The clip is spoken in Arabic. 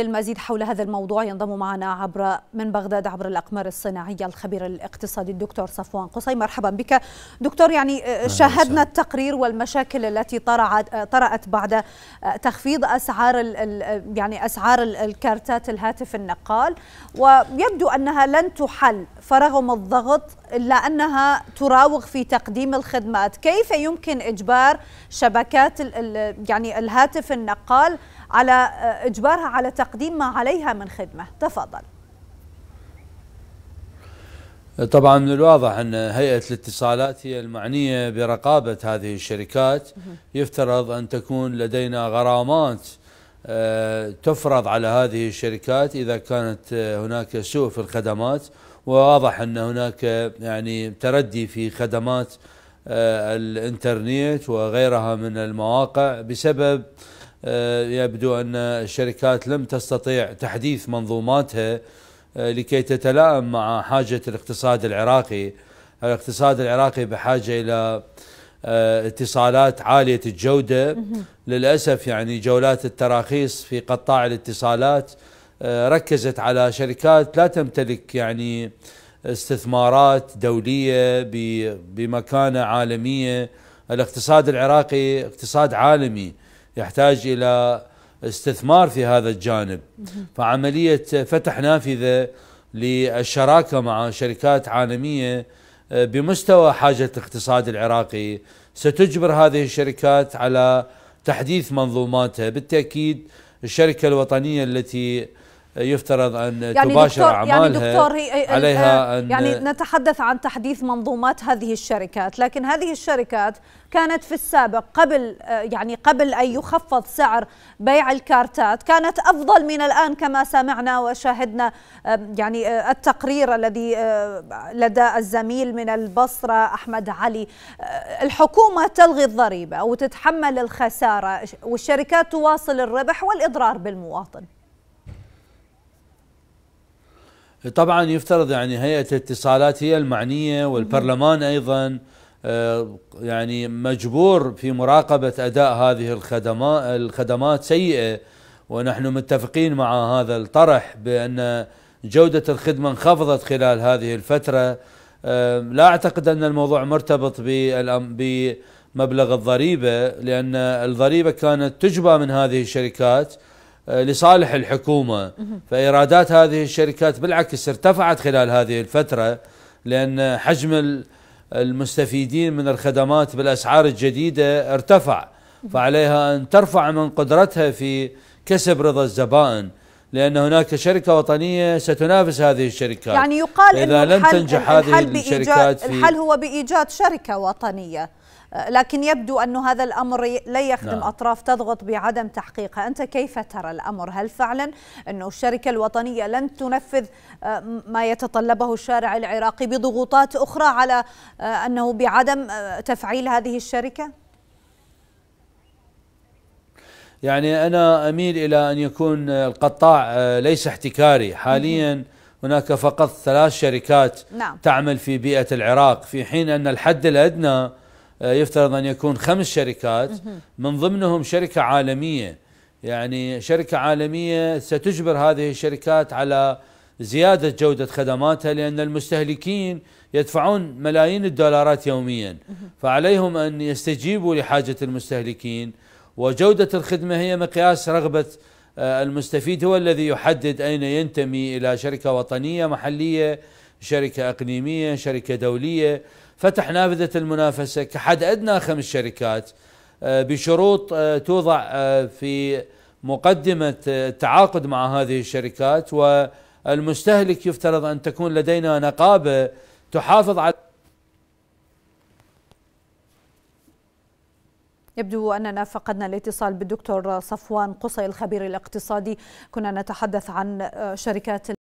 للمزيد حول هذا الموضوع ينضم معنا عبر من بغداد عبر الاقمار الصناعيه الخبير الاقتصادي الدكتور صفوان قصي مرحبا بك دكتور يعني شاهدنا التقرير والمشاكل التي طرأت طرأت بعد تخفيض اسعار يعني اسعار الكارتات الهاتف النقال ويبدو انها لن تحل فرغم الضغط الا انها تراوغ في تقديم الخدمات كيف يمكن اجبار شبكات يعني الهاتف النقال على آه، إجبارها على تقديم ما عليها من خدمة تفضل طبعا من الواضح أن هيئة الاتصالات هي المعنية برقابة هذه الشركات يفترض أن تكون لدينا غرامات آه، تفرض على هذه الشركات إذا كانت آه، هناك سوء في الخدمات وواضح أن هناك يعني تردي في خدمات الانترنت وغيرها من المواقع بسبب آه، يبدو أن الشركات لم تستطيع تحديث منظوماتها آه، لكي تتلائم مع حاجة الاقتصاد العراقي الاقتصاد العراقي بحاجة إلى آه، اتصالات عالية الجودة للأسف يعني جولات التراخيص في قطاع الاتصالات ركزت على شركات لا تمتلك يعني استثمارات دولية بمكانة عالمية الاقتصاد العراقي اقتصاد عالمي يحتاج إلى استثمار في هذا الجانب فعملية فتح نافذة للشراكة مع شركات عالمية آه، بمستوى حاجة الاقتصاد العراقي ستجبر هذه الشركات على تحديث منظوماتها بالتأكيد الشركة الوطنية التي يفترض ان يعني تباشر دكتور يعني اعمالها يعني دكتور هي عليها آه، أن يعني نتحدث عن تحديث منظومات هذه الشركات لكن هذه الشركات كانت في السابق قبل آه، يعني قبل ان يخفض سعر بيع الكارتات كانت افضل من الان كما سمعنا وشاهدنا يعني آه، التقرير الذي لدى الزميل من البصره احمد علي الحكومه تلغي الضريبه وتتحمل الخساره والشركات تواصل الربح والاضرار بالمواطن طبعا يفترض يعني هيئه الاتصالات هي المعنيه والبرلمان ايضا آه، يعني مجبور في مراقبه اداء هذه الخدمات الخدمات سيئه ونحن متفقين مع هذا الطرح بان جوده الخدمه انخفضت خلال هذه الفتره آه، لا اعتقد ان الموضوع مرتبط بمبلغ الضريبه لان الضريبه كانت تجبى من هذه الشركات آه، لصالح الحكومة فإيرادات هذه الشركات بالعكس ارتفعت خلال هذه الفترة لأن حجم المستفيدين من الخدمات بالأسعار الجديدة ارتفع فعليها أن ترفع من قدرتها في كسب رضا الزبائن لأن هناك شركة وطنية ستنافس هذه الشركات يعني يقال إذا لم تنجح هذه الشركات في الحل هو بإيجاد شركة وطنية لكن يبدو أن هذا الأمر لا يخدم نعم. أطراف تضغط بعدم تحقيقه أنت كيف ترى الأمر هل فعلا أن الشركة الوطنية لن تنفذ آه، ما يتطلبه الشارع العراقي بضغوطات أخرى على آه، أنه بعدم آه، تفعيل هذه الشركة؟ يعني أنا أميل إلى أن يكون القطاع آه، ليس احتكاري حاليا هناك فقط ثلاث شركات نعم. تعمل في بيئة العراق في حين أن الحد الأدنى آه، يفترض أن يكون خمس شركات من ضمنهم شركة عالمية يعني شركة عالمية ستجبر هذه الشركات على زيادة جودة خدماتها لأن المستهلكين يدفعون ملايين الدولارات يوميا فعليهم أن يستجيبوا لحاجة المستهلكين وجودة الخدمة هي مقياس رغبة آه، المستفيد هو الذي يحدد أين ينتمي إلى شركة وطنية محلية شركة إقليمية شركة دولية فتح نافذة المنافسة كحد أدنى خمس شركات آه، بشروط آه، توضع في مقدمة التعاقد مع هذه الشركات والمستهلك يفترض أن تكون لدينا نقابة تحافظ على يبدو أننا فقدنا الاتصال بالدكتور صفوان قصي الخبير الاقتصادي كنا نتحدث عن شركات